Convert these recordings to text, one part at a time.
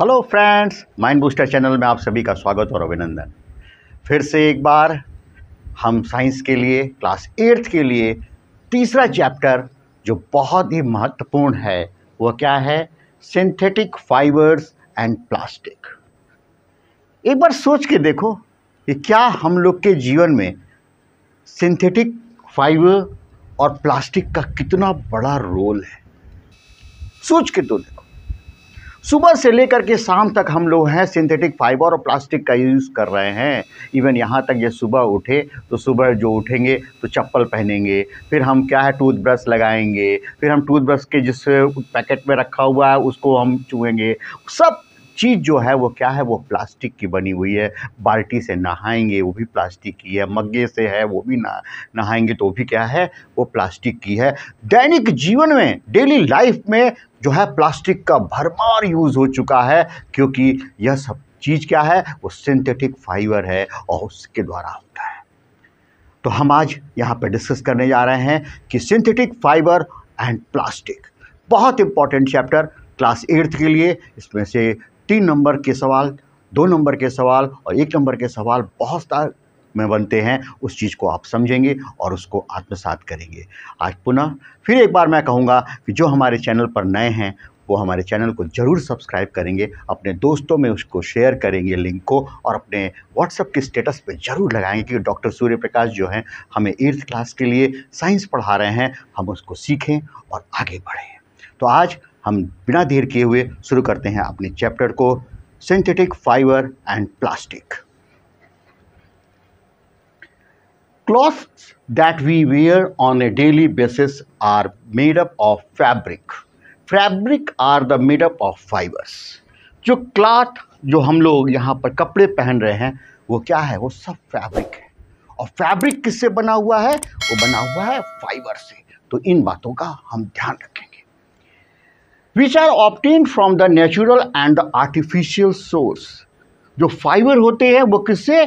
Hello friends mind booster channel में आप सभी का स्वागत और अभिनंदन फिर से एक बार हम साइंस के लिए क्लास एट्थ के लिए तीसरा चैप्टर जो बहुत ही महत्वपूर्ण है वह क्या है सिंथेटिक फाइबर्स एंड प्लास्टिक एक बार सोच के देखो कि क्या हम लोग के जीवन में सिंथेटिक फाइबर और प्लास्टिक का कितना बड़ा रोल है सोच के तो देखो सुबह से लेकर के शाम तक हम लोग हैं सिंथेटिक फाइबर और प्लास्टिक का यूज़ कर रहे हैं इवन यहाँ तक ये सुबह उठे तो सुबह जो उठेंगे तो चप्पल पहनेंगे फिर हम क्या है टूथब्रश लगाएंगे फिर हम टूथब्रश के जिस पैकेट में रखा हुआ है उसको हम चूएंगे सब चीज़ जो है वो क्या है वो प्लास्टिक की बनी हुई है बाल्टी से नहाएंगे वो भी प्लास्टिक की है मग्गे से है वो भी ना नहाएंगे तो भी क्या है वो प्लास्टिक की है दैनिक जीवन में डेली लाइफ में जो है प्लास्टिक का भरमार यूज़ हो चुका है क्योंकि यह सब चीज़ क्या है वो सिंथेटिक फाइबर है और उसके द्वारा होता है तो हम आज यहाँ पर डिस्कस करने जा रहे हैं कि सिंथेटिक फाइबर एंड प्लास्टिक बहुत इंपॉर्टेंट चैप्टर क्लास एट्थ के लिए इसमें से तीन नंबर के सवाल दो नंबर के सवाल और एक नंबर के सवाल बहुत सार में बनते हैं उस चीज़ को आप समझेंगे और उसको आत्मसात करेंगे आज पुनः फिर एक बार मैं कहूँगा कि जो हमारे चैनल पर नए हैं वो हमारे चैनल को ज़रूर सब्सक्राइब करेंगे अपने दोस्तों में उसको शेयर करेंगे लिंक को और अपने व्हाट्सअप के स्टेटस पे ज़रूर लगाएंगे क्योंकि डॉक्टर सूर्य प्रकाश जो हैं हमें एट्थ क्लास के लिए साइंस पढ़ा रहे हैं हम उसको सीखें और आगे बढ़ें तो आज हम बिना देर किए हुए शुरू करते हैं अपने चैप्टर को synthetic fibre and plastic cloth that we wear on a daily basis are made up of fabric fabric are the made up of fibres जो क्लॉथ जो हम लोग यहाँ पर कपड़े पहन रहे हैं वो क्या है वो सब फैब्रिक है और फैब्रिक किससे बना हुआ है वो बना हुआ है फाइबर से तो इन बातों का हम ध्यान रखें which are obtain from the natural and the artificial source जो फाइबर होते हैं वो किससे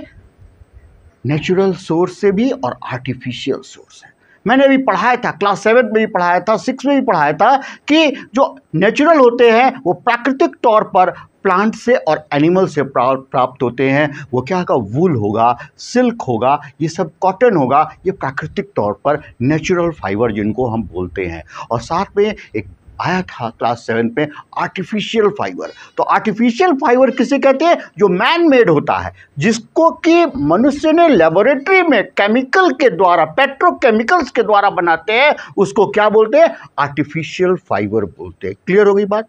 नेचुरल सोर्स से भी और आर्टिफिशियल सोर्स है मैंने अभी पढ़ाया था क्लास सेवन में भी पढ़ाया था सिक्स में भी पढ़ाया था कि जो नेचुरल होते हैं वो प्राकृतिक तौर पर प्लांट से और एनिमल से प्राप्त होते हैं वो क्या होगा वूल होगा सिल्क होगा ये सब कॉटन होगा ये प्राकृतिक तौर पर नेचुरल फाइबर जिनको हम बोलते हैं और साथ में एक आया था क्लास सेवन पे आर्टिफिशियल फाइबर तो आर्टिफिशियल फाइबर किसे कहते हैं जो मैन मेड होता है जिसको कि मनुष्य ने लेबोरेटरी में केमिकल के द्वारा पेट्रोकेमिकल्स के द्वारा बनाते हैं उसको क्या बोलते हैं आर्टिफिशियल फाइबर बोलते हैं क्लियर हो गई बात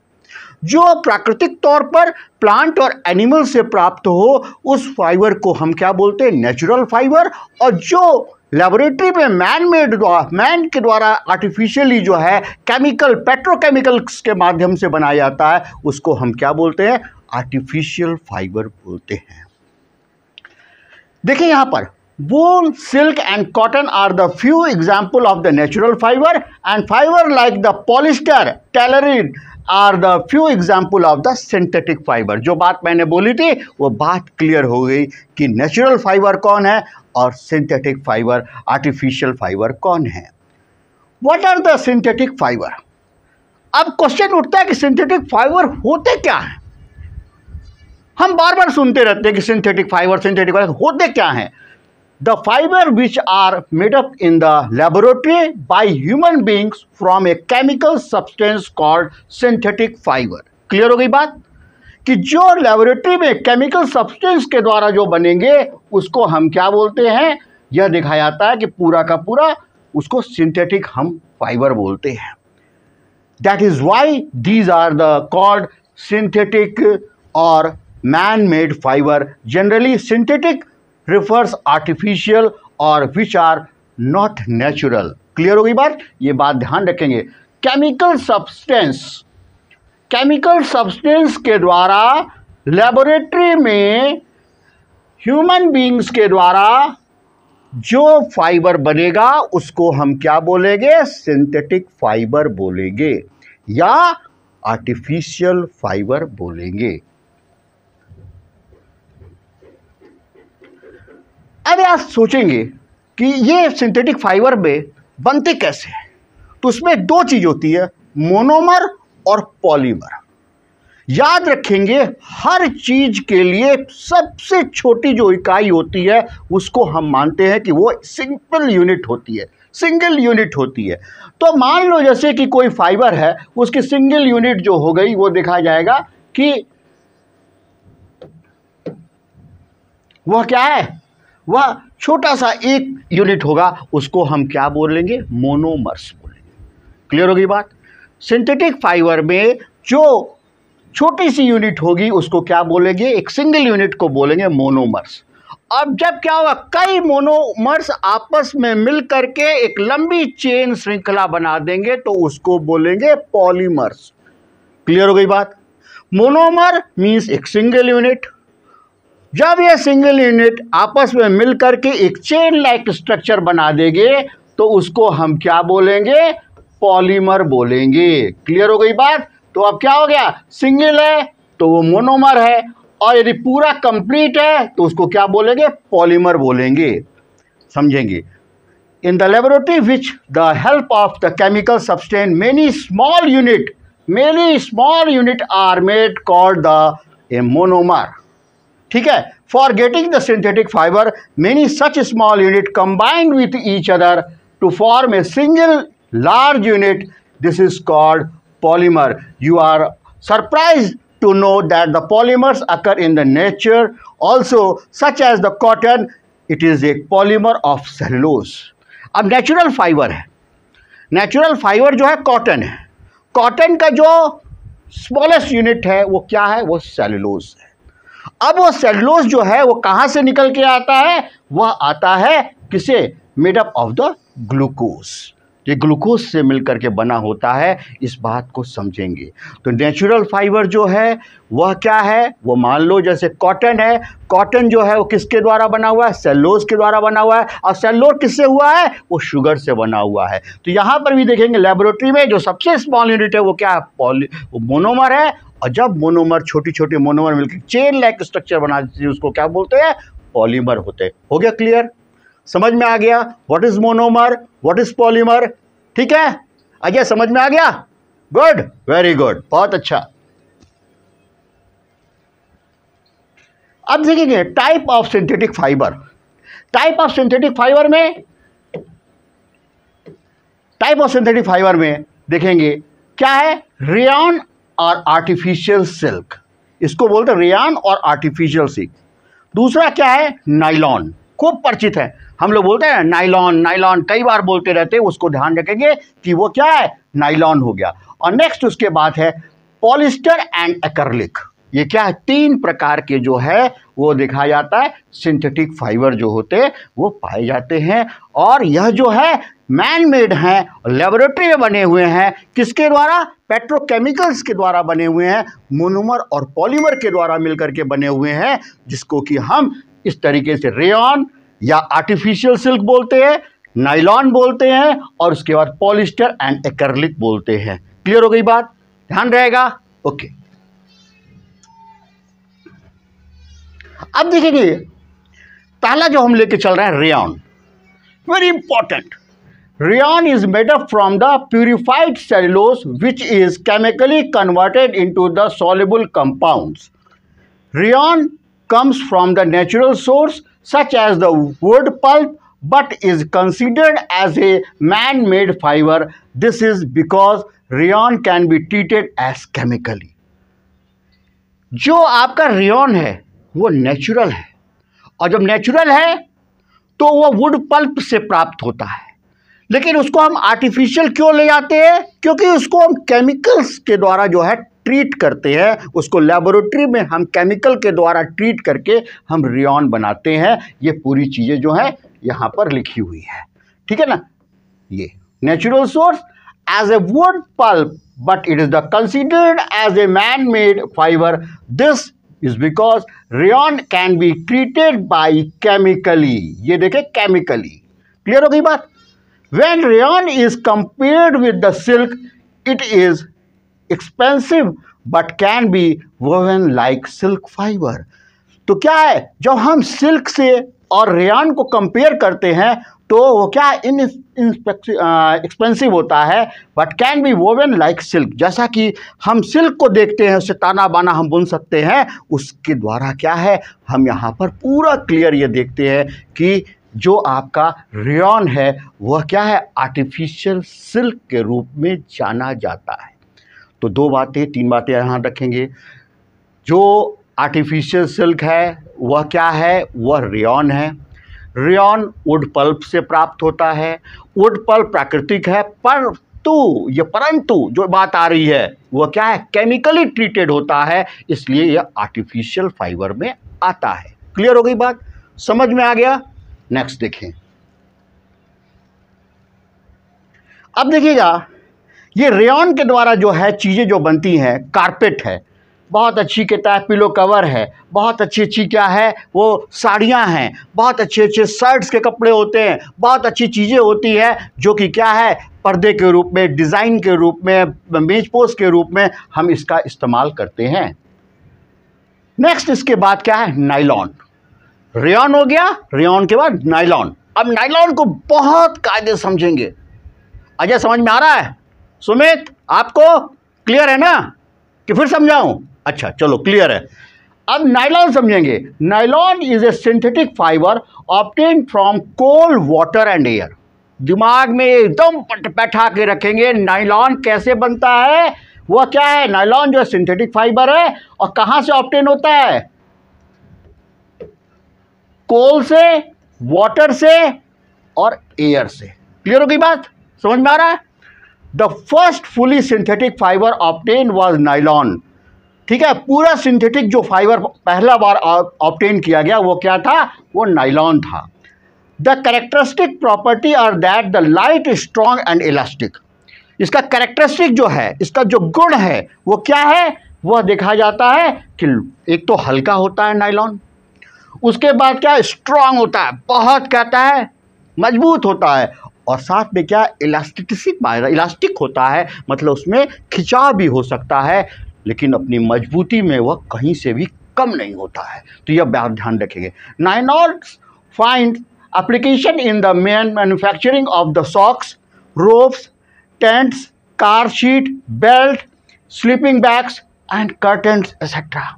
जो प्राकृतिक तौर पर प्लांट और एनिमल से प्राप्त हो उस फाइबर को हम क्या बोलते हैं नेचुरल फाइबर और जो लेबोरेटरी में मैन मेड मैन के द्वारा आर्टिफिशियली जो है केमिकल पेट्रोकेमिकल्स के माध्यम से बनाया जाता है उसको हम क्या बोलते हैं आर्टिफिशियल फाइबर बोलते हैं देखिए यहां पर wool silk and cotton are the few example of the natural fiber and fiber like the polyester tailoring are the few example of the synthetic fibre जो बात मैंने बोली थी वो बात क्लियर हो गई कि नेचुरल फाइबर कौन है और सिंथेटिक फाइबर आर्टिफिशियल फाइबर कौन है what are the synthetic fibre अब क्वेश्चन उठता है कि सिंथेटिक फाइबर होते क्या हैं हम बार बार सुनते रहते हैं कि सिंथेटिक फाइबर सिंथेटिक फाइबर होते क्या हैं the fiber which are made up in the laboratory by human beings from a chemical substance called synthetic clear हो गई बात कि जो लेबोरेटरी में केमिकल सब्सटेंस के द्वारा जो बनेंगे उसको हम क्या बोलते हैं यह दिखाया जाता है कि पूरा का पूरा उसको सिंथेटिक हम फाइबर बोलते हैं that is why these are the called synthetic और man made fibre generally synthetic prefers artificial और which are not natural clear होगी बात ये बात ध्यान रखेंगे केमिकल सब्सटेंस केमिकल सब्सटेंस के द्वारा लेबोरेटरी में ह्यूमन बींग्स के द्वारा जो फाइबर बनेगा उसको हम क्या बोलेंगे सिंथेटिक फाइबर बोलेंगे या आर्टिफिशियल फाइबर बोलेंगे अब आप सोचेंगे कि ये सिंथेटिक फाइबर में बनते कैसे हैं तो उसमें दो चीज़ होती है मोनोमर और पॉलीमर याद रखेंगे हर चीज के लिए सबसे छोटी जो इकाई होती है उसको हम मानते हैं कि वो सिंपल यूनिट होती है सिंगल यूनिट होती है तो मान लो जैसे कि कोई फाइबर है उसकी सिंगल यूनिट जो हो गई वो देखा जाएगा कि वह क्या है वह छोटा सा एक यूनिट होगा उसको हम क्या बोलेंगे मोनोमर्स बोलेंगे क्लियर होगी बात सिंथेटिक फाइबर में जो छोटी सी यूनिट होगी उसको क्या बोलेंगे एक सिंगल यूनिट को बोलेंगे मोनोमर्स अब जब क्या होगा कई मोनोमर्स आपस में मिल करके एक लंबी चेन श्रृंखला बना देंगे तो उसको बोलेंगे पॉलीमर्स क्लियर हो गई बात मोनोमर मींस एक सिंगल यूनिट जब ये सिंगल यूनिट आपस में मिलकर के एक चेन लाइक स्ट्रक्चर बना देंगे तो उसको हम क्या बोलेंगे पॉलीमर बोलेंगे क्लियर हो गई बात तो अब क्या हो गया सिंगल है तो वो मोनोमर है और यदि पूरा कंप्लीट है तो उसको क्या बोलेंगे पॉलीमर बोलेंगे समझेंगे in the laboratory which the help of the chemical substance many small unit many small unit are made called the a monomer ठीक है for getting the synthetic fibre many such small unit combined with each other to form a single large unit this is called polymer you are surprised to know that the polymers occur in the nature also such as the cotton it is a polymer of cellulose अब natural fiber है natural fiber जो है cotton है cotton का जो smallest unit है वो क्या है वो cellulose है अब वो सेलुलोज जो है वो कहाँ से निकल के आता है वह आता है किसे मेडअप ऑफ द ग्लूकोज ये ग्लूकोज से मिलकर के बना होता है इस बात को समझेंगे तो नेचुरल फाइबर जो है वह क्या है वो मान लो जैसे कॉटन है कॉटन जो है वो किसके द्वारा बना हुआ है सेलोज के द्वारा बना हुआ है और सेलोज किससे हुआ है वो शुगर से बना हुआ है तो यहाँ पर भी देखेंगे लेबोरेटरी में जो सबसे स्मॉल यूनिट है वो क्या है पॉली मोनोमर है और जब मोनोमर छोटी छोटी मोनोमर मिलकर चेन लाइक स्ट्रक्चर बना देती है उसको क्या बोलते हैं पॉलीमर होते हैं हो गया क्लियर समझ में आ गया what is monomer what is polymer ठीक है अजय समझ में आ गया गुड वेरी गुड बहुत अच्छा अब देखेंगे type of synthetic fibre type of synthetic fibre में टाइप ऑफ सिंथेटिक फाइबर में देखेंगे क्या है रियॉन और आर्टिफिशियल सिल्क इसको बोलते हैं रेयान और आर्टिफिशियल सिल्क दूसरा क्या है नाइलॉन खूब परिचित है हम लोग बोलते हैं नाइलॉन नाइलॉन कई बार बोलते रहते हैं उसको ध्यान रखेंगे कि वो क्या है नाइलॉन हो गया और नेक्स्ट उसके बाद है पॉलिस्टर एंड एकरलिक ये क्या है तीन प्रकार के जो है वो देखा जाता है सिंथेटिक फाइबर जो होते वो पाए जाते हैं और यह जो है मैन मेड हैं लेबोरेटरी में बने हुए हैं किसके द्वारा पेट्रोकेमिकल्स के द्वारा बने हुए हैं मोनोमर और पॉलीमर के द्वारा मिलकर के बने हुए हैं जिसको कि हम इस तरीके से रेन या आर्टिफिशियल सिल्क बोलते हैं नाइलॉन बोलते हैं और उसके बाद पॉलिस्टर एंड एक्रिलिक बोलते हैं क्लियर हो गई बात ध्यान रहेगा ओके अब देखेंगे पहला जो हम लेके चल रहे हैं rayon very important rayon is made up from the purified cellulose which is chemically converted into the soluble compound rayon comes from the natural source such as the wood pulp but is considered as a man made fibre this is because rayon can be treated as chemically जो आपका rayon है वो natural है और जब natural है तो वो वुड पल्प से प्राप्त होता है लेकिन उसको हम आर्टिफिशियल क्यों ले जाते हैं क्योंकि उसको हम केमिकल्स के द्वारा जो है ट्रीट करते हैं उसको लेबोरेटरी में हम केमिकल के द्वारा ट्रीट करके हम रियॉन बनाते हैं ये पूरी चीज़ें जो हैं यहाँ पर लिखी हुई है ठीक है ना ये natural source as a wood pulp but it is the considered as a man made fibre this is because rayon can be treated by chemically ये देखे केमिकली क्लियर हो गई बात when rayon is compared with the silk it is expensive but can be woven like silk fibre तो क्या है जब हम सिल्क से और रेयान को कंपेयर करते हैं तो वो क्या इन एक्सपेंसिव होता है but can be woven like silk जैसा कि हम सिल्क को देखते हैं उससे ताना बाना हम बुन सकते हैं उसके द्वारा क्या है हम यहाँ पर पूरा क्लियर ये देखते हैं कि जो आपका रेन है वह क्या है आर्टिफिशियल सिल्क के रूप में जाना जाता है तो दो बातें तीन बातें यहाँ रखेंगे जो आर्टिफिशियल सिल्क है वह क्या है वह रेन है रेन वुड पल्प से प्राप्त होता है वुड पल्प प्राकृतिक है पर परंतु ये परंतु जो बात आ रही है वह क्या है केमिकली ट्रीटेड होता है इसलिए यह आर्टिफिशियल फाइबर में आता है क्लियर हो गई बात समझ में आ गया नेक्स्ट देखें अब देखिएगा ये रेन के द्वारा जो है चीज़ें जो बनती हैं कारपेट है बहुत अच्छी किताब पिलो कवर है बहुत अच्छी अच्छी क्या है वो साड़ियाँ हैं बहुत अच्छे अच्छे शर्ट्स के कपड़े होते हैं बहुत अच्छी चीज़ें होती है जो कि क्या है पर्दे के रूप में डिज़ाइन के रूप में मेज पोस्ट के रूप में हम इसका इस्तेमाल करते हैं नेक्स्ट इसके बाद क्या है नाइलॉन रेन हो गया रेन के बाद नाइलॉन अब नाइलॉन को बहुत कायदे समझेंगे अजय समझ में आ रहा है सुमित आपको क्लियर है ना कि फिर समझाऊं अच्छा चलो क्लियर है अब नाइलॉन समझेंगे nylon is a synthetic fibre obtained from coal water and air दिमाग में एकदम बैठा के रखेंगे नाइलॉन कैसे बनता है वह क्या है नाइलॉन जो सिंथेटिक फाइबर है और कहां से ऑप्टेन होता है कोल से वाटर से और एयर से क्लियर होगी बात समझ में आ रहा है the first fully synthetic fibre obtained was nylon ठीक है पूरा सिंथेटिक जो फाइबर पहला बार ऑप्टेन किया गया वो क्या था वो नाइलॉन था the characteristic property are that the light strong and elastic इसका करेक्टरिस्टिक जो है इसका जो गुण है वो क्या है वह देखा जाता है कि एक तो हल्का होता है नाइलॉन उसके बाद क्या स्ट्रांग होता है बहुत कहता है मजबूत होता है और साथ में क्या इलास्टिक इलास्टिक होता है मतलब उसमें खिंचाव भी हो सकता है लेकिन अपनी मजबूती में वह कहीं से भी कम नहीं होता है तो यह बात ध्यान रखेंगे nylons find application in the main manufacturing of the socks ropes tents car seat belt sleeping bags and curtains etcetera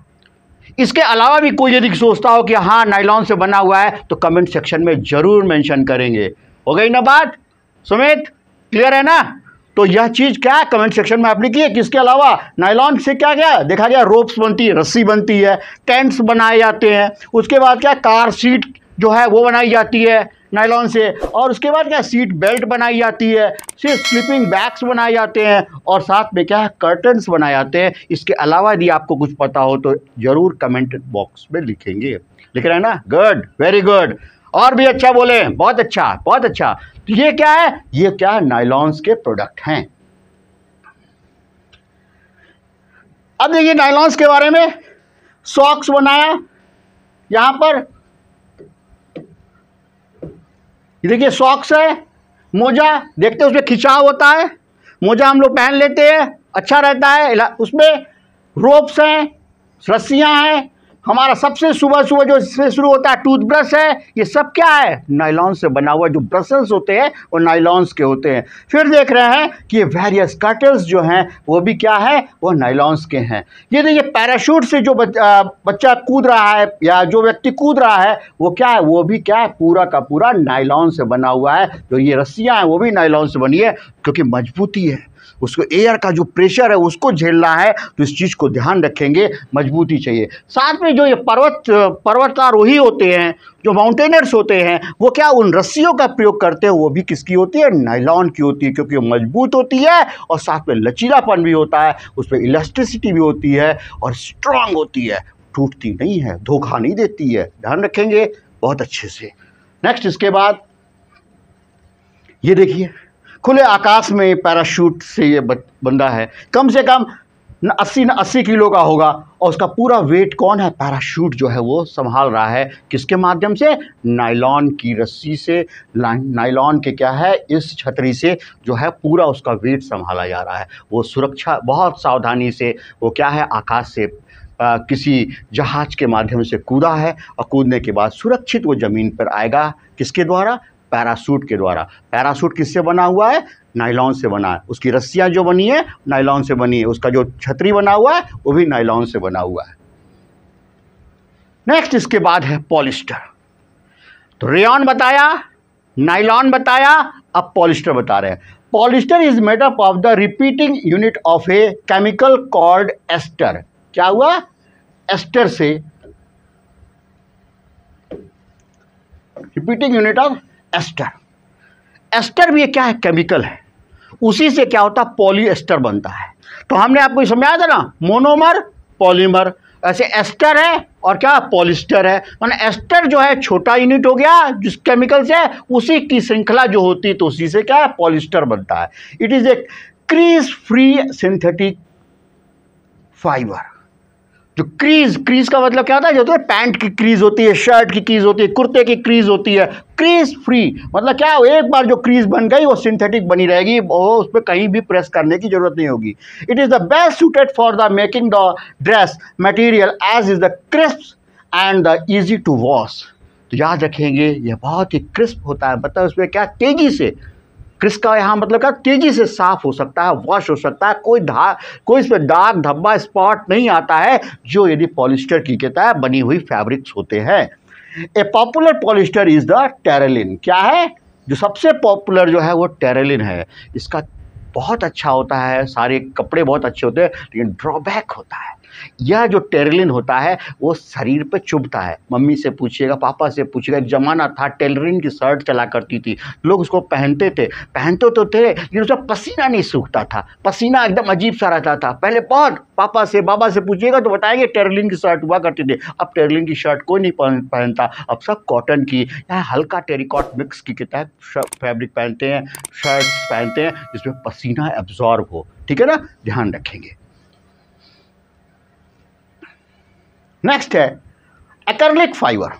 इसके अलावा भी कोई यदि सोचता हो कि हाँ नाइलॉन से बना हुआ है तो कमेंट सेक्शन में ज़रूर मेंशन करेंगे हो गई ना बात सुमित क्लियर है ना तो यह चीज़ क्या कमेंट सेक्शन में आप लिखिए कि इसके अलावा नायलॉन से क्या क्या देखा गया रोप्स बनती है रस्सी बनती है टेंट्स बनाए जाते हैं उसके बाद क्या कार सीट जो है वो बनाई जाती है नायलॉन से और उसके बाद क्या सीट बेल्ट बनाई जाती है सिर्फ स्लीपिंग बैग्स बनाए जाते हैं और साथ में क्या है कर्टन्स बनाए जाते हैं इसके अलावा यदि आपको कुछ पता हो तो ज़रूर कमेंट बॉक्स में लिखेंगे लिख रहे हैं ना गुड वेरी गुड और भी अच्छा बोले बहुत अच्छा बहुत अच्छा तो ये क्या है ये क्या है नाइलॉन्स के प्रोडक्ट हैं अब देखिए नाइलॉन्स के बारे में सॉक्स बनाया यहां पर देखिए सॉक्स है मोजा देखते हैं उसमें खिंचाव होता है मोजा हम लोग पहन लेते हैं अच्छा रहता है उसमें रोप्स हैं रस्सियाँ हैं हमारा सबसे सुबह सुबह जो इससे शुरू होता है टूथब्रश है ये सब क्या है नाइलॉन से बना हुआ जो ब्रशेस होते हैं वो नाइलॉन्स के होते हैं फिर देख रहे हैं कि ये वेरियस कटल्स जो हैं वो भी क्या है वो नाइलॉन्स के हैं ये देखिए पैराशूट से जो बच बच्चा कूद रहा है या जो व्यक्ति कूद रहा है वो क्या है वो भी क्या है पूरा का पूरा नाइलॉन से बना हुआ है जो ये रस्सियाँ हैं वो भी नाइलॉन से बनी है क्योंकि मजबूती है उसको एयर का जो प्रेशर है उसको झेलना है तो इस चीज़ को ध्यान रखेंगे मजबूती चाहिए साथ में जो ये पर्वत पर्वतारोही होते हैं जो माउंटेनर्स होते हैं वो क्या उन रस्सियों का प्रयोग करते हैं वो भी किसकी होती है नाइलॉन की होती है क्योंकि वो मजबूत होती है और साथ में लचीलापन भी होता है उस पर इलास्टिसिटी भी होती है और स्ट्रांग होती है टूटती नहीं है धोखा नहीं देती है ध्यान रखेंगे बहुत अच्छे से नेक्स्ट इसके बाद ये देखिए खुले आकाश में पैराशूट से ये बंदा है कम से कम न अस्सी न अस्सी किलो का होगा और उसका पूरा वेट कौन है पैराशूट जो है वो संभाल रहा है किसके माध्यम से नायलॉन की रस्सी से नायलॉन के क्या है इस छतरी से जो है पूरा उसका वेट संभाला जा रहा है वो सुरक्षा बहुत सावधानी से वो क्या है आकाश से आ, किसी जहाज के माध्यम से कूदा है और कूदने के बाद सुरक्षित वो ज़मीन पर आएगा किसके द्वारा पैरासूट के द्वारा पैरासूट किससे बना हुआ है नाइलॉन से बना है उसकी रस्सियाँ जो बनी है नाइलॉन से बनी है उसका जो छतरी बना हुआ है वो भी नाइलॉन से बना हुआ है नेक्स्ट इसके बाद है पॉलिस्टर तो रेन बताया नाइलॉन बताया अब पॉलिस्टर बता रहे हैं polyester is made up of the repeating unit of a chemical called ester क्या हुआ एस्टर से repeating unit of ester ester भी क्या है केमिकल है उसी से क्या होता है पॉलीएस्टर बनता है तो हमने आपको समझाया था ना मोनोमर पॉलीमर ऐसे एस्टर है और क्या पॉलिस्टर है माना एस्टर जो है छोटा यूनिट हो गया जिस केमिकल से उसी की श्रृंखला जो होती है तो उसी से क्या है पॉलिस्टर बनता है it is a crease free synthetic fibre जो क्रीज क्रीज का मतलब क्या होता है जो है पैंट की क्रीज होती है शर्ट की क्रीज होती है कुर्ते की क्रीज होती है क्रीज फ्री मतलब क्या एक बार जो क्रीज बन गई वो सिंथेटिक बनी रहेगी वो उस पर कहीं भी प्रेस करने की जरूरत नहीं होगी it is the best suited for the making the dress material as is the crisp and the easy to wash तो याद रखेंगे यह बहुत ही क्रिस्प होता है मतलब उसमें क्या तेज़ी से क्रिस का यहाँ मतलब क्या तेज़ी से साफ हो सकता है वॉश हो सकता है कोई धा कोई इसमें दाग धब्बा स्पॉट नहीं आता है जो यदि पॉलिस्टर की के तहत बनी हुई फैब्रिक्स होते हैं a popular polyester is the terylene क्या है जो सबसे पॉपुलर जो है वो टेरेलिन है इसका बहुत अच्छा होता है सारे कपड़े बहुत अच्छे होते हैं लेकिन ड्रॉबैक होता है यह जो टेरलिन होता है वो शरीर पे चुभता है मम्मी से पूछिएगा पापा से पूछिएगा एक ज़माना था टेलरिन की शर्ट चला करती थी लोग उसको पहनते थे पहनते तो थे लेकिन उसमें पसीना नहीं सूखता था पसीना एकदम अजीब सा रहता था पहले बहुत पापा से बाबा से पूछिएगा तो बताएंगे टेरलिन की शर्ट हुआ करती थी अब टेरलिन की शर्ट कोई नहीं पहनता अब सब कॉटन की या हल्का टेरिकॉट मिक्स की कहता है फैब्रिक पहनते हैं शर्ट पहनते हैं जिसमें पसीना एब्जॉर्ब हो ठीक है ना ध्यान रखेंगे नेक्स्ट है acrylic fibre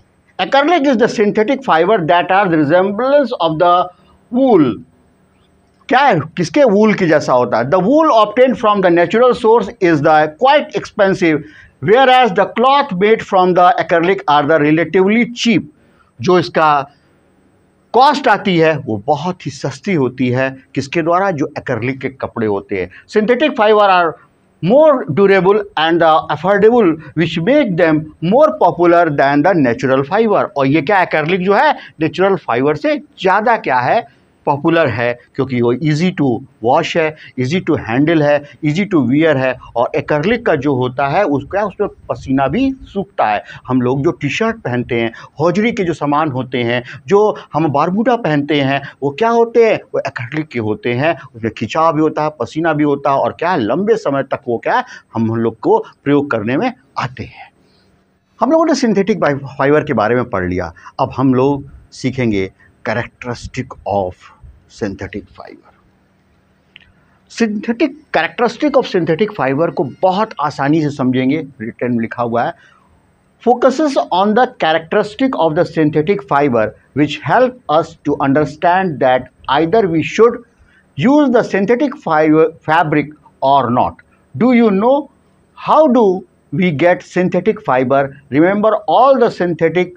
acrylic is the synthetic fibre that are the resemblance of the wool क्या है किसके वूल की जैसा होता है the wool obtained from the natural source is the quite expensive whereas the cloth made from the acrylic are the relatively cheap जो इसका cost आती है वो बहुत ही सस्ती होती है किसके द्वारा जो एक्रिलिक के कपड़े होते हैं synthetic fibre are more durable and uh, affordable which make them more popular than the natural fiber और ये क्या है कर्लिक जो है natural fiber से ज़्यादा क्या है पॉपुलर है क्योंकि वो इजी टू वॉश है इजी टू हैंडल है इजी टू वियर है और एकरलिक का जो होता है उसका उसमें पसीना भी सूखता है हम लोग जो टी शर्ट पहनते हैं हौजरी के जो सामान होते हैं जो हम बारबूटा पहनते हैं वो क्या होते हैं वो एकरलिक के होते हैं उसमें खिंचाव भी होता है पसीना भी होता है और क्या है लंबे समय तक वो क्या हम लोग को प्रयोग करने में आते हैं हम लोगों ने सिंथेटिक फाइबर के बारे में पढ़ लिया अब हम लोग सीखेंगे characteristic of synthetic fibre synthetic characteristic of synthetic fibre को बहुत आसानी से समझेंगे रिटर्न लिखा हुआ है focuses on the characteristic of the synthetic fibre which help us to understand that either we should use the synthetic fabric or not do you know how do we get synthetic fibre remember all the synthetic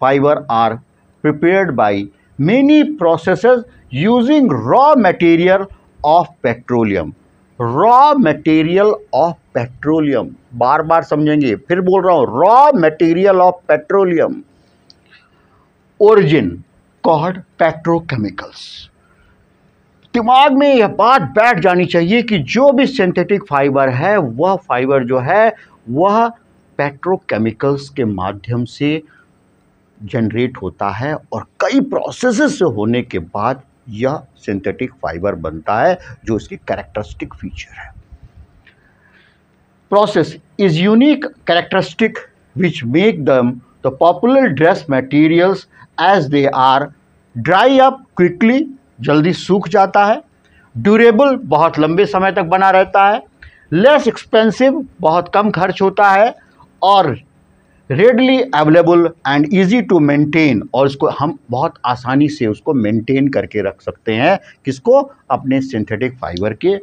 fibre are prepared by many processes using raw material of petroleum raw material of petroleum बार बार समझेंगे फिर बोल रहा हूँ raw material of petroleum origin called petrochemicals दिमाग में यह बात बैठ जानी चाहिए कि जो भी सिंथेटिक फाइबर है वह फाइबर जो है वह पेट्रोकेमिकल्स के माध्यम से जनरेट होता है और कई प्रोसेस से होने के बाद यह सिंथेटिक फाइबर बनता है जो इसकी कैरेक्टरिस्टिक फीचर है process is unique characteristic which make them the popular dress materials as they are dry up quickly जल्दी सूख जाता है ड्यूरेबल बहुत लंबे समय तक बना रहता है लेस एक्सपेंसिव बहुत कम खर्च होता है और readily available and easy to maintain और इसको हम बहुत आसानी से उसको मेंटेन करके रख सकते हैं किसको अपने सिंथेटिक फाइबर के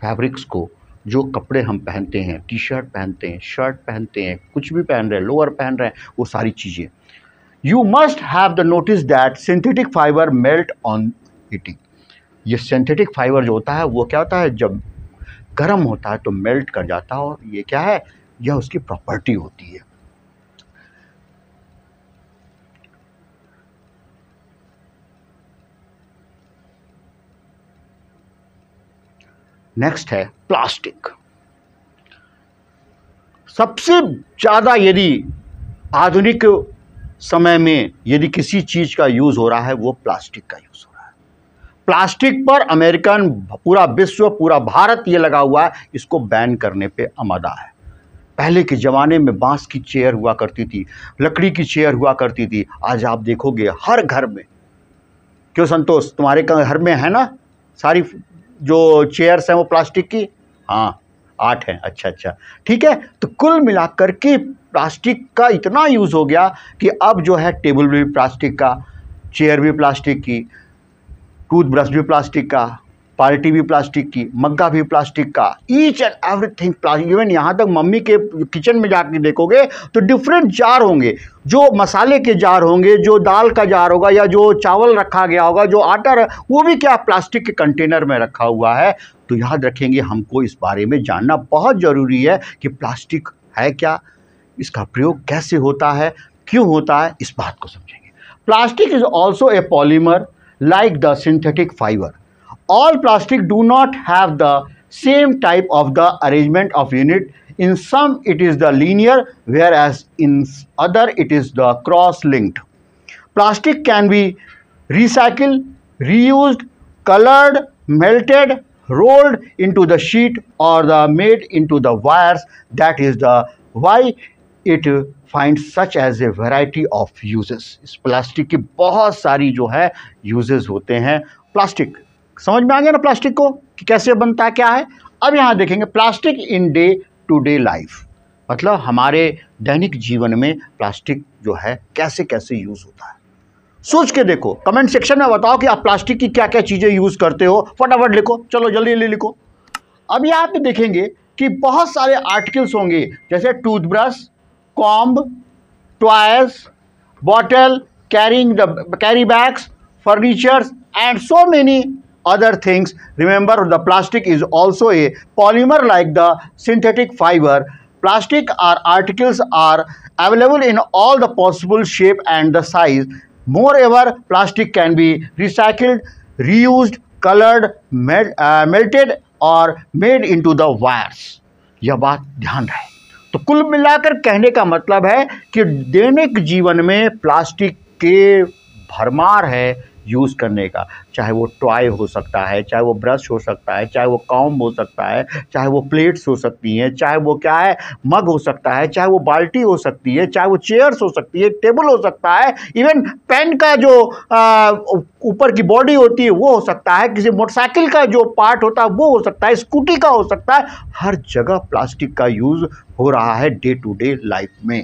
फैब्रिक्स को जो कपड़े हम पहनते हैं टी शर्ट पहनते हैं शर्ट पहनते हैं कुछ भी पहन रहे हैं लोअर पहन रहे हैं वो सारी चीज़ें you must have the notice that synthetic fibre melt on heating ये सिंथेटिक फाइबर जो होता है वो क्या होता है जब गर्म होता है तो मेल्ट कर जाता है और ये क्या है या उसकी प्रॉपर्टी होती है नेक्स्ट है प्लास्टिक सबसे ज़्यादा यदि आधुनिक समय में यदि किसी चीज़ का यूज़ हो रहा है वो प्लास्टिक का यूज़ हो रहा है प्लास्टिक पर अमेरिकन पूरा विश्व पूरा भारत ये लगा हुआ है इसको बैन करने पे आमादा है पहले के ज़माने में बांस की चेयर हुआ करती थी लकड़ी की चेयर हुआ करती थी आज आप देखोगे हर घर में क्यों संतोष तुम्हारे घर में है ना सारी जो चेयर्स हैं वो प्लास्टिक की हाँ आठ हैं अच्छा अच्छा ठीक है तो कुल मिलाकर के प्लास्टिक का इतना यूज़ हो गया कि अब जो है टेबल भी प्लास्टिक का चेयर भी प्लास्टिक की टूथब्रश भी प्लास्टिक का पार्टी भी प्लास्टिक की मग्गा भी प्लास्टिक का each and everything plastic even यहाँ तक मम्मी के किचन में जाके देखोगे तो डिफरेंट जार होंगे जो मसाले के जार होंगे जो दाल का जार होगा या जो चावल रखा गया होगा जो आटा वो भी क्या प्लास्टिक के कंटेनर में रखा हुआ है तो याद रखेंगे हमको इस बारे में जानना बहुत ज़रूरी है कि प्लास्टिक है क्या इसका प्रयोग कैसे होता है क्यों होता है इस बात को समझेंगे plastic is also a polymer like the synthetic fibre all plastic do not have the same type of the arrangement of unit in some it is the linear whereas in other it is the cross linked plastic can be recycled reused colored melted rolled into the sheet or the made into the wires that is the why it finds such as a variety of uses. इस plastic बहुत सारी जो है uses होते हैं plastic. समझ में आ गया ना प्लास्टिक को कि कैसे बनता क्या है अब यहाँ देखेंगे plastic in day to day life मतलब हमारे दैनिक जीवन में प्लास्टिक जो है कैसे कैसे यूज़ होता है सोच के देखो कमेंट सेक्शन में बताओ कि आप प्लास्टिक की क्या क्या चीज़ें यूज़ करते हो फटाफट लिखो चलो जल्दी जल्दी लिखो अब यहाँ पे देखेंगे कि बहुत सारे आर्टिकल्स होंगे जैसे toothbrush comb toys bottle carrying the carry bags furnitures and so many other things. Remember the plastic is also a polymer like the synthetic fiber. Plastic are articles are available in all the possible shape and the size. Moreover, plastic can be recycled, reused, colored, mel uh, melted or made into the wires यह बात ध्यान रहे तो कुल मिलाकर कहने का मतलब है कि दैनिक जीवन में प्लास्टिक के भरमार है यूज़ करने का चाहे वो टॉय हो सकता है चाहे वो ब्रश हो सकता है चाहे वो कॉम्ब हो सकता है चाहे वो प्लेट्स हो सकती हैं चाहे वो क्या है मग हो सकता है चाहे वो बाल्टी हो सकती है चाहे वो चेयर्स हो सकती है टेबल हो सकता है इवन पेन का जो ऊपर की बॉडी होती है वो हो सकता है किसी मोटरसाइकिल का जो पार्ट होता है वो हो सकता है स्कूटी का हो सकता है हर जगह प्लास्टिक का यूज़ हो रहा है डे टू डे लाइफ में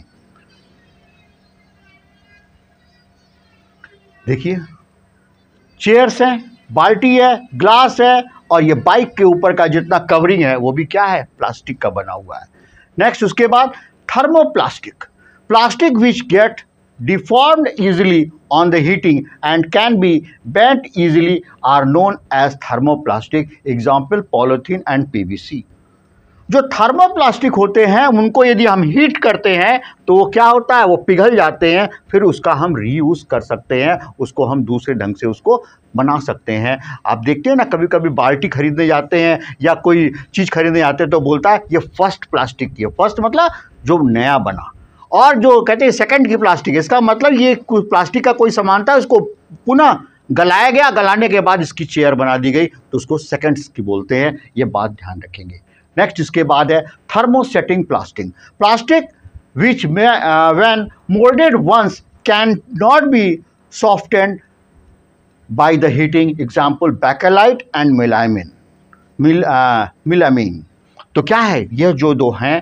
देखिए चेयर्स हैं बाल्टी है ग्लास है और ये बाइक के ऊपर का जितना कवरिंग है वो भी क्या है प्लास्टिक का बना हुआ है नेक्स्ट उसके बाद thermoplastic plastic which get deformed easily on the heating and can be bent easily are known as thermoplastic example polythene and P V C जो थर्मोप्लास्टिक होते हैं उनको यदि हम हीट करते हैं तो वो क्या होता है वो पिघल जाते हैं फिर उसका हम रीयूज़ कर सकते हैं उसको हम दूसरे ढंग से उसको बना सकते हैं आप देखते हैं ना कभी कभी बाल्टी खरीदने जाते हैं या कोई चीज़ खरीदने जाते हैं तो बोलता है ये फर्स्ट प्लास्टिक की है फर्स्ट मतलब जो नया बना और जो कहते हैं सेकेंड की प्लास्टिक इसका मतलब ये प्लास्टिक का कोई सामान था उसको पुनः गलाया गया गलाने के बाद इसकी चेयर बना दी गई तो उसको सेकेंड्स की बोलते हैं ये बात ध्यान रखेंगे नेक्स्ट इसके बाद है थर्मोसेटिंग प्लास्टिक प्लास्टिक विच में when moulded once can not be softened and by the heating example Bakelite and mil, uh, तो क्या है यह जो दो हैं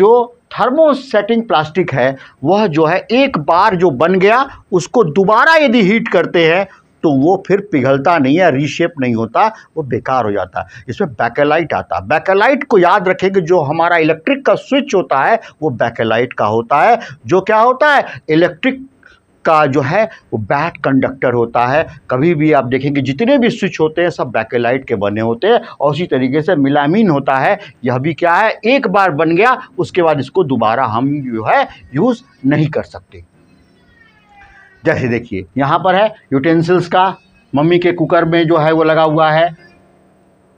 जो थर्मोसेटिंग प्लास्टिक है वह जो है एक बार जो बन गया उसको दोबारा यदि हीट करते हैं तो वो फिर पिघलता नहीं है रीशेप नहीं होता वो बेकार हो जाता है इसमें बैकेलाइट आता है बैकेलाइट को याद रखें कि जो हमारा इलेक्ट्रिक का स्विच होता है वो बैकेलाइट का होता है जो क्या होता है इलेक्ट्रिक का जो है वो बैट कंडक्टर होता है कभी भी आप देखेंगे जितने भी स्विच होते हैं सब बैकेलाइट के बने होते हैं और उसी तरीके से मिलामिन होता है यह भी क्या है एक बार बन गया उसके बाद इसको दोबारा हम जो है यूज़ नहीं कर सकते जैसे देखिए यहाँ पर है यूटेंसिल्स का मम्मी के कुकर में जो है वो लगा हुआ है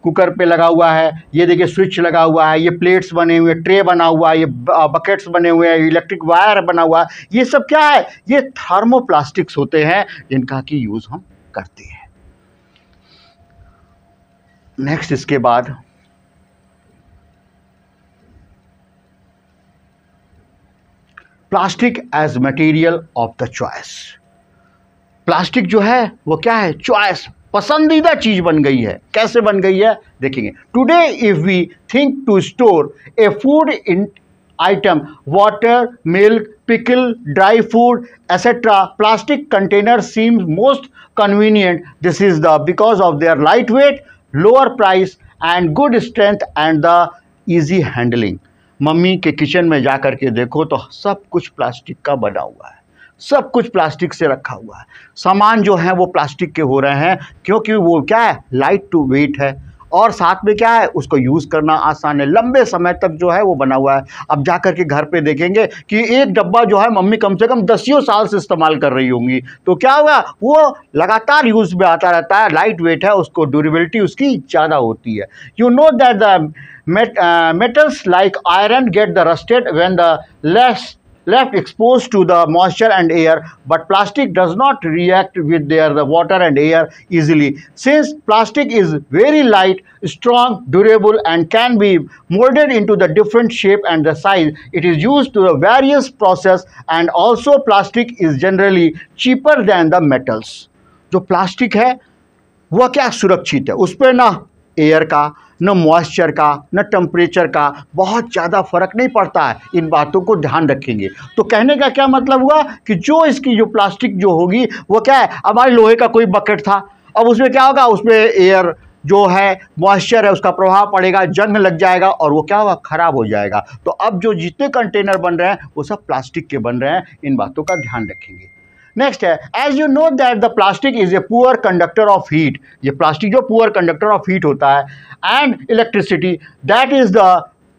कुकर पे लगा हुआ है ये देखिए स्विच लगा हुआ है ये प्लेट्स बने हुए ट्रे बना हुआ है ये बकेट्स बने हुए हैं इलेक्ट्रिक वायर बना हुआ है ये सब क्या है ये थर्मोप्लास्टिक्स होते हैं जिनका कि यूज़ हम करते हैं नेक्स्ट इसके बाद plastic as material of the choice plastic जो है वो क्या है चॉइस पसंदीदा चीज़ बन गई है कैसे बन गई है देखेंगे today if we think to store a food in item water milk pickle dry food etcetera plastic container seems most convenient this is the because of their light weight lower price and good strength and the easy handling mummy के kitchen में जाकर के देखो तो सब कुछ plastic का बना हुआ है सब कुछ प्लास्टिक से रखा हुआ है सामान जो है वो प्लास्टिक के हो रहे हैं क्योंकि वो क्या है लाइट टू वेट है और साथ में क्या है उसको यूज़ करना आसान है लंबे समय तक जो है वो बना हुआ है अब जा कर के घर पे देखेंगे कि एक डब्बा जो है मम्मी कम से कम दसियों साल से इस्तेमाल कर रही होंगी तो क्या हुआ वो लगातार यूज़ में आता रहता है लाइट वेट है उसको ड्यूरेबिलिटी उसकी ज़्यादा होती है you know that the metals like iron get the rusted when the less left exposed to the moisture and air but plastic does not react with their the water and air easily since plastic is very light strong durable and can be molded into the different shape and the size it is used to the various process and also plastic is generally cheaper than the metals jo plastic hai वह क्या सुरक्षित है उस पर ना air का न moisture का न टम्परेचर का बहुत ज़्यादा फ़र्क नहीं पड़ता है इन बातों को ध्यान रखेंगे तो कहने का क्या मतलब हुआ कि जो इसकी जो प्लास्टिक जो होगी वो क्या है हमारे लोहे का कोई बकेट था अब उसमें क्या होगा उसमें एयर जो है मॉइस्चर है उसका प्रभाव पड़ेगा जंग लग जाएगा और वो क्या होगा ख़राब हो जाएगा तो अब जो जितने कंटेनर बन रहे हैं वो सब प्लास्टिक के बन रहे हैं इन बातों का ध्यान रखेंगे नेक्स्ट है as you know that the plastic is a poor conductor of heat ये प्लास्टिक जो पुअर कंडक्टर ऑफ हीट होता है and electricity that is the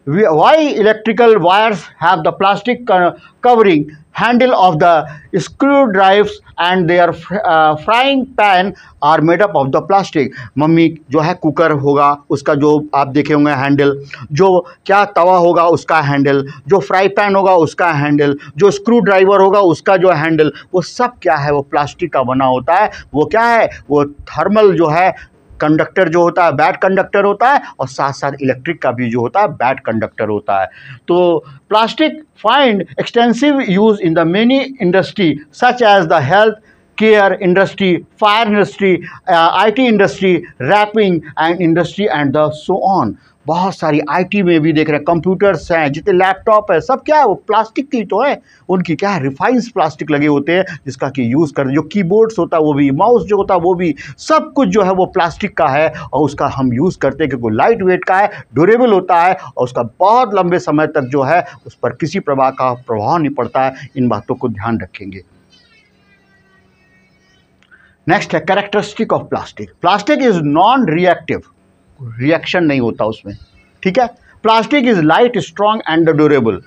why electrical wires have the plastic covering handle of the screwdrivers and their frying pan are made up of the plastic mummy जो है cooker होगा उसका जो आप देखे होंगे हैंडल जो क्या तवा होगा उसका हैंडल जो फ्राई पैन होगा उसका हैंडल जो स्क्रू ड्राइवर होगा उसका जो हैंडल वो सब क्या है वो प्लास्टिक का बना होता है वो क्या है वो थर्मल जो है कंडक्टर जो होता है बैड कंडक्टर होता है और साथ साथ इलेक्ट्रिक का भी जो होता है बैड कंडक्टर होता है तो plastic find extensive use in the many industry such as the health care industry fire industry IT industry wrapping and industry and the so on बहुत सारी आईटी में भी देख रहे हैं कंप्यूटर्स हैं जितने लैपटॉप है सब क्या है वो प्लास्टिक की तो है उनकी क्या है रिफाइंस प्लास्टिक लगे होते हैं जिसका कि यूज़ कर जो कीबोर्ड्स होता है वो भी माउस जो होता है वो भी सब कुछ जो है वो प्लास्टिक का है और उसका हम यूज़ करते हैं क्योंकि लाइट वेट का है ड्यूरेबल होता है और उसका बहुत लंबे समय तक जो है उस पर किसी प्रभाव का प्रभाव नहीं पड़ता है इन बातों को ध्यान रखेंगे नेक्स्ट है characteristic of plastic plastic is non reactive reaction नहीं होता उसमें ठीक है plastic is light strong and durable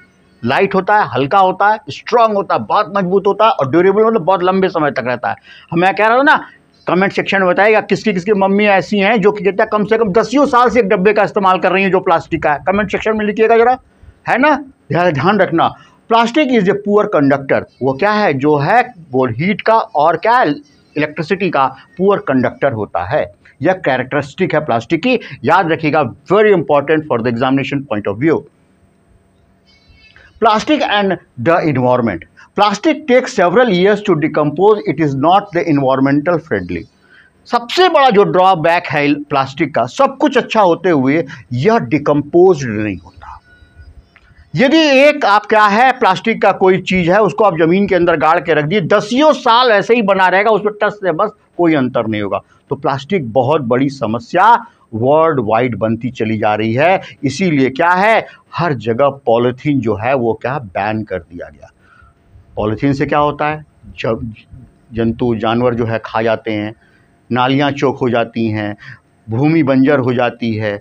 light होता है हल्का होता है स्ट्रांग होता है बहुत मजबूत होता है और ड्यूरेबल मतलब बहुत लंबे समय तक रहता है मैं कह रहा हूँ ना कमेंट सेक्शन में बताएगा किसकी किसकी मम्मी ऐसी हैं जो कि कहते है कम से कम दसियों साल से एक डब्बे का इस्तेमाल कर रही हैं जो प्लास्टिक का है कमेंट सेक्शन में लिखिएगा जरा है ना ध्यान रखना plastic is a poor conductor वो क्या है जो है वो हीट का और क्या इलेक्ट्रिसिटी का पुअर कंडक्टर होता है यह कैरेक्टरिस्टिक है प्लास्टिक की याद रखिएगा very important for the examination point of view plastic and the environment plastic take several years to decompose it is not the environmental friendly सबसे बड़ा जो ड्रॉबैक है प्लास्टिक का सब कुछ अच्छा होते हुए यह डिकम्पोज नहीं होता यदि एक आप क्या है प्लास्टिक का कोई चीज़ है उसको आप ज़मीन के अंदर गाड़ के रख दिए दसियों साल ऐसे ही बना रहेगा उसमें टस से बस कोई अंतर नहीं होगा तो प्लास्टिक बहुत बड़ी समस्या वर्ल्ड वाइड बनती चली जा रही है इसीलिए क्या है हर जगह पॉलिथीन जो है वो क्या बैन कर दिया गया पॉलिथीन से क्या होता है जब जंतु जानवर जो है खा जाते हैं नालियाँ चौक हो जाती हैं भूमि बंजर हो जाती है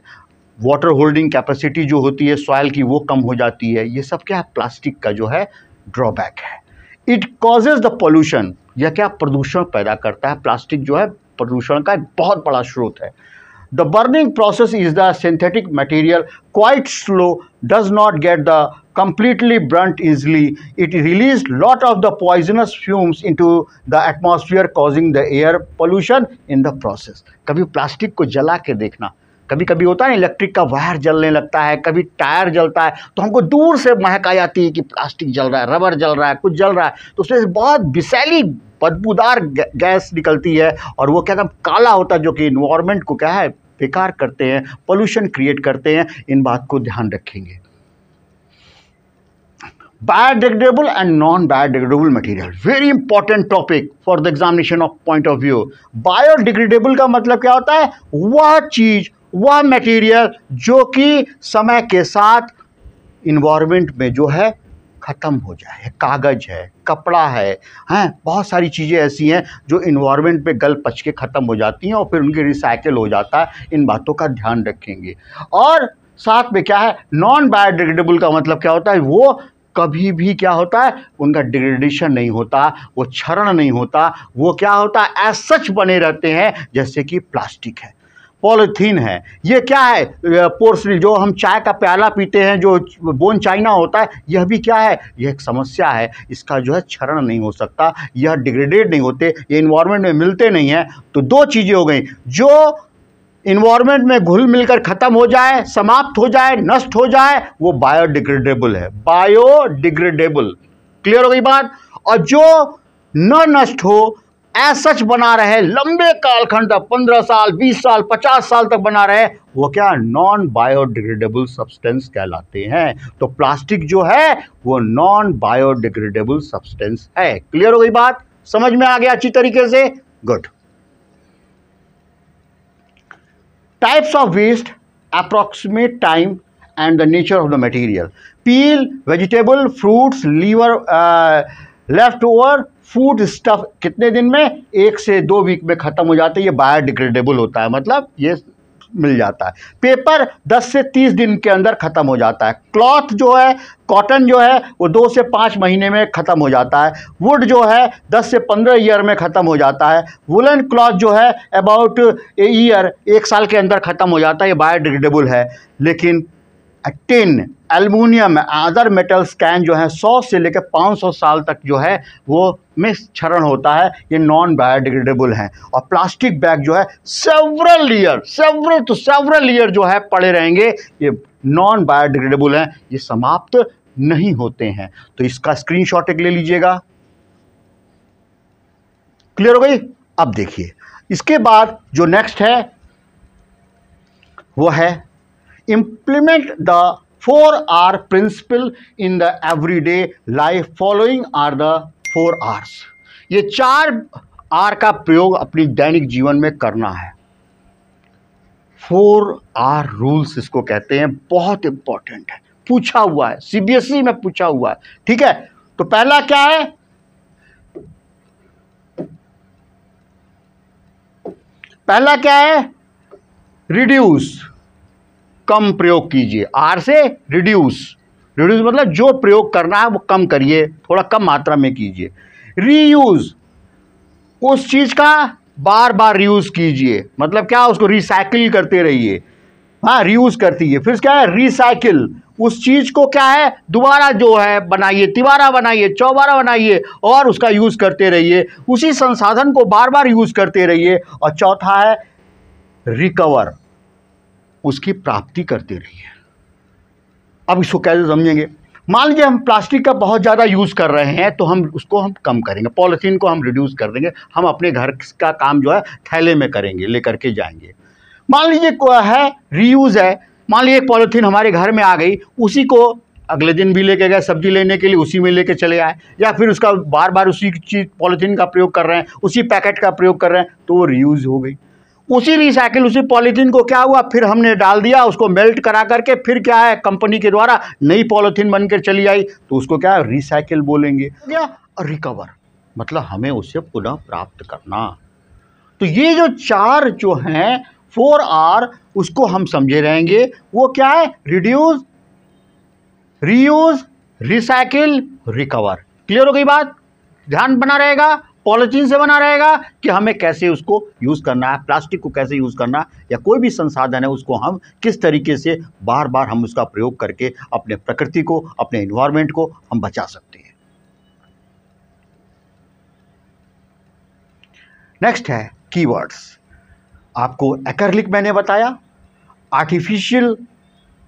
वाटर होल्डिंग कैपेसिटी जो होती है सॉयल की वो कम हो जाती है ये सब क्या है प्लास्टिक का जो है ड्रॉबैक है इट कॉजेज द पॉल्यूशन यह क्या प्रदूषण पैदा करता है प्लास्टिक जो है प्रदूषण का एक बहुत बड़ा स्रोत है the burning process is the synthetic material quite slow does not get the completely burnt easily it release lot of the poisonous fumes into the atmosphere causing the air pollution in the process कभी plastic को जला के देखना कभी कभी होता है electric का वायर जलने लगता है कभी टायर जलता है तो हमको दूर से महक आ जाती है कि प्लास्टिक जल रहा है रबर जल रहा है कुछ जल रहा है तो उसमें बहुत विशैली बदबूदार गैस निकलती है और वो क्या कहते काला होता है जो कि इन्वायरमेंट को क्या है बेकार करते हैं पोल्यूशन क्रिएट करते हैं इन बात को ध्यान रखेंगे biodegradable and non biodegradable material very important topic for the examination of point of view biodegradable का मतलब क्या होता है वह चीज़ वह मटेरियल जो कि समय के साथ इन्वामेंट में जो है ख़त्म हो जाए कागज़ है कपड़ा है हैं बहुत सारी चीज़ें ऐसी हैं जो इन्वामेंट में गल पच के ख़त्म हो जाती हैं और फिर उनकी रिसाइकिल हो जाता है इन बातों का ध्यान रखेंगे और साथ में क्या है नॉन बायोडिग्रेडेबल का मतलब क्या होता है वो कभी भी क्या होता है उनका डिग्रेडेशन नहीं होता वो क्षरण नहीं होता वो क्या होता है एज सच बने रहते हैं जैसे कि प्लास्टिक है पॉलिथीन है ये क्या है पोर्सलिन जो हम चाय का प्याला पीते हैं जो बोन चाइना होता है यह भी क्या है यह एक समस्या है इसका जो है क्षरण नहीं हो सकता यह डिग्रेडेड नहीं होते ये इन्वायरमेंट में मिलते नहीं हैं तो दो चीज़ें हो गई जो इन्वायरमेंट में घुल मिलकर ख़त्म हो जाए समाप्त हो जाए नष्ट हो जाए वो बायोडिग्रेडेबल है बायोडिग्रेडेबल क्लियर हो गई बात और जो न नष्ट हो सच बना रहे लंबे कालखंड तक पंद्रह साल बीस साल पचास साल तक बना रहे वो क्या नॉन बायोडिग्रेडेबल सब्सटेंस कहलाते हैं तो प्लास्टिक जो है वो नॉन बायोडिग्रेडेबल सब्सटेंस है क्लियर हो गई बात समझ में आ गया अच्छी तरीके से good types of waste approximate time and the nature of the material peel vegetable fruits liver left over foodstuff कितने दिन में एक से दो वीक में ख़त्म हो जाते है ये बायोडिग्रेडेबल होता है मतलब ये मिल जाता है पेपर 10 से 30 दिन के अंदर ख़त्म हो जाता है क्लॉथ जो है कॉटन जो है वो दो से पाँच महीने में ख़त्म हो जाता है वुड जो है 10 से 15 ईयर में ख़त्म हो जाता है वुलन क्लॉथ जो है अबाउट ए ईयर एक साल के अंदर ख़त्म हो जाता है ये बायोडिग्रेडेबल है लेकिन tin aluminium other metals can जो है 100 से लेकर 500 साल तक जो है वो में क्षरण होता है ये नॉन बायोडिग्रेडेबल हैं और प्लास्टिक बैग जो है several year several to several year जो है पड़े रहेंगे ये नॉन बायोडिग्रेडेबल हैं ये समाप्त नहीं होते हैं तो इसका स्क्रीनशॉट एक ले लीजिएगा क्लियर हो गई अब देखिए इसके बाद जो नेक्स्ट है वो है implement the four R principle in the everyday life. Following are the four R's. ये चार आर का प्रयोग अपनी दैनिक जीवन में करना है फोर आर रूल्स इसको कहते हैं बहुत इंपॉर्टेंट है पूछा हुआ है सीबीएसई e में पूछा हुआ है ठीक है तो पहला क्या है पहला क्या है रिड्यूस कम प्रयोग कीजिए आर से रिड्यूस रिड्यूस मतलब जो प्रयोग करना है वो कम करिए थोड़ा कम मात्रा में कीजिए रीयूज़ उस चीज़ का बार बार रीयूज़ कीजिए मतलब क्या उसको रिसाइकिल करते रहिए हाँ रीयूज़ करती है फिर क्या है रिसाइकिल उस चीज़ को क्या है दोबारा जो है बनाइए तिबारा बनाइए चौबारा बनाइए और उसका यूज़ करते रहिए उसी संसाधन को बार बार यूज़ करते रहिए और चौथा है रिकवर उसकी प्राप्ति करते रहिए अब इसको कैसे समझेंगे मान लीजिए हम प्लास्टिक का बहुत ज़्यादा यूज़ कर रहे हैं तो हम उसको हम कम करेंगे पॉलीथीन को हम रिड्यूस कर देंगे हम अपने घर का काम जो है थैले में करेंगे लेकर के जाएंगे मान लीजिए है रीयूज़ है मान लीजिए पॉलिथीन हमारे घर में आ गई उसी को अगले दिन भी लेके गए सब्जी लेने के लिए उसी में लेके चले आए या फिर उसका बार बार उसी चीज़ पॉलिथीन का प्रयोग कर रहे हैं उसी पैकेट का प्रयोग कर रहे हैं तो वो रीयूज़ हो गई उसी रिसाइकिल उसी पॉलीथीन को क्या हुआ फिर हमने डाल दिया उसको मेल्ट करा करके फिर क्या है कंपनी के द्वारा नई पॉलीथीन बनकर चली आई तो उसको क्या है रिसाइकिल बोलेंगे या रिकवर मतलब हमें उसे पुनः प्राप्त करना तो ये जो चार जो हैं फोर आर उसको हम समझे रहेंगे वो क्या है reduce reuse recycle recover clear हो गई बात ध्यान बना रहेगा पॉलिथीन से बना रहेगा कि हमें कैसे उसको यूज़ करना है प्लास्टिक को कैसे यूज़ करना या कोई भी संसाधन है उसको हम किस तरीके से बार बार हम उसका प्रयोग करके अपने प्रकृति को अपने इन्वायरमेंट को हम बचा सकते हैं नेक्स्ट है कीवर्ड्स आपको एकरलिक मैंने बताया आर्टिफिशियल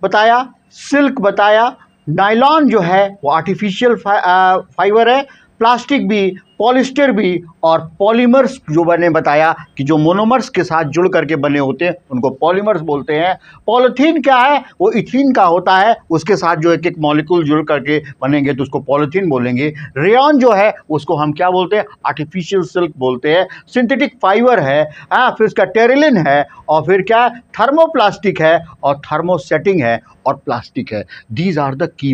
बताया सिल्क बताया नाइलॉन जो है वो आर्टिफिशियल फा, फाइबर है प्लास्टिक भी पॉलिस्टर भी और पॉलीमर्स जो मैंने बताया कि जो मोनोमर्स के साथ जुड़ करके बने होते हैं उनको पॉलीमर्स बोलते हैं पॉलिथीन क्या है वो इथिन का होता है उसके साथ जो एक एक मॉलिक्यूल जुड़ करके बनेंगे तो उसको पॉलिथीन बोलेंगे रेन जो है उसको हम क्या बोलते हैं आर्टिफिशियल सिल्क बोलते हैं सिंथेटिक फाइबर है आ, हाँ, फिर उसका टेरिलिन है और फिर क्या थर्मोप्लास्टिक है और थर्मोसेटिंग है और प्लास्टिक है दीज आर द की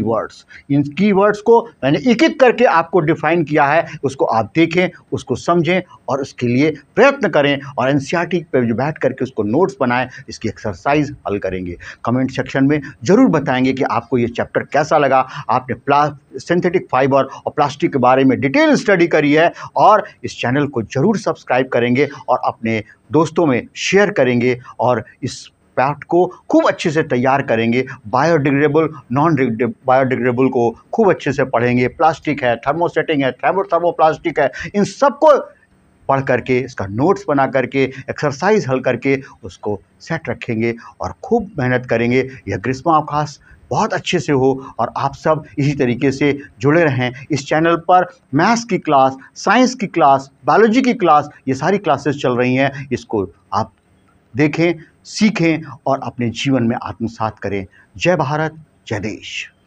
इन की को मैंने एक एक करके आपको डिफाइन किया है उसको आप देखें उसको समझें और उसके लिए प्रयत्न करें और एन पे जो बैठ करके उसको नोट्स बनाएं इसकी एक्सरसाइज हल करेंगे कमेंट सेक्शन में ज़रूर बताएंगे कि आपको ये चैप्टर कैसा लगा आपने प्ला सिंथेटिक फाइबर और प्लास्टिक के बारे में डिटेल स्टडी करी है और इस चैनल को ज़रूर सब्सक्राइब करेंगे और अपने दोस्तों में शेयर करेंगे और इस पैक्ट को खूब अच्छे से तैयार करेंगे बायोडिग्रेडेबल नॉन बायोडिग्रेडेबल को खूब अच्छे से पढ़ेंगे प्लास्टिक है थर्मोसेटिंग है थर्मो थर्मोप्लास्टिक है इन सबको पढ़ करके इसका नोट्स बना करके एक्सरसाइज हल करके उसको सेट रखेंगे और खूब मेहनत करेंगे यह ग्रीष्मावकाश बहुत अच्छे से हो और आप सब इसी तरीके से जुड़े रहें इस चैनल पर मैथ्स की क्लास साइंस की क्लास बायोलॉजी की क्लास ये सारी क्लासेस चल रही हैं इसको आप देखें सीखें और अपने जीवन में आत्मसात करें जय भारत जय देश